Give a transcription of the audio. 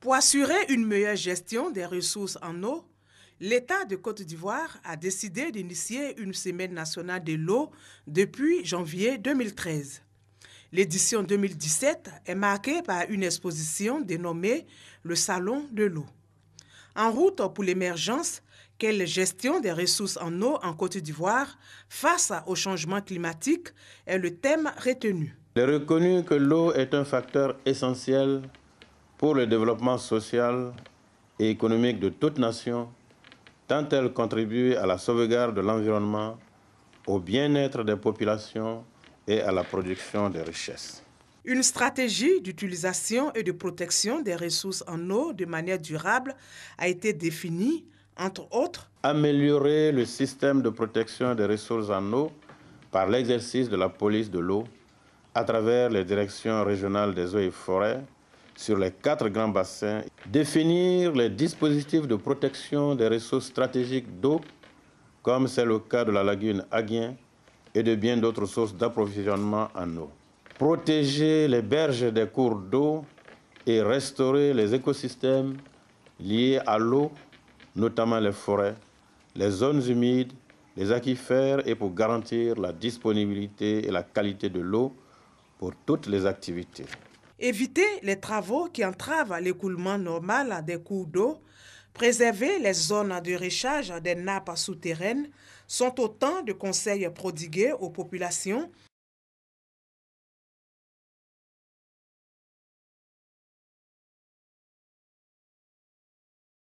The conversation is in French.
Pour assurer une meilleure gestion des ressources en eau, l'État de Côte d'Ivoire a décidé d'initier une semaine nationale de l'eau depuis janvier 2013. L'édition 2017 est marquée par une exposition dénommée le Salon de l'eau. En route pour l'émergence, quelle gestion des ressources en eau en Côte d'Ivoire face au changement climatique est le thème retenu. Il est reconnu que l'eau est un facteur essentiel pour le développement social et économique de toute nation, tant elle contribue à la sauvegarde de l'environnement, au bien-être des populations et à la production des richesses. Une stratégie d'utilisation et de protection des ressources en eau de manière durable a été définie, entre autres. Améliorer le système de protection des ressources en eau par l'exercice de la police de l'eau à travers les directions régionales des eaux et forêts, sur les quatre grands bassins, définir les dispositifs de protection des ressources stratégiques d'eau, comme c'est le cas de la lagune Aguien et de bien d'autres sources d'approvisionnement en eau. Protéger les berges des cours d'eau et restaurer les écosystèmes liés à l'eau, notamment les forêts, les zones humides, les aquifères et pour garantir la disponibilité et la qualité de l'eau pour toutes les activités éviter les travaux qui entravent l'écoulement normal des cours d'eau, préserver les zones de recharge des nappes souterraines sont autant de conseils prodigués aux populations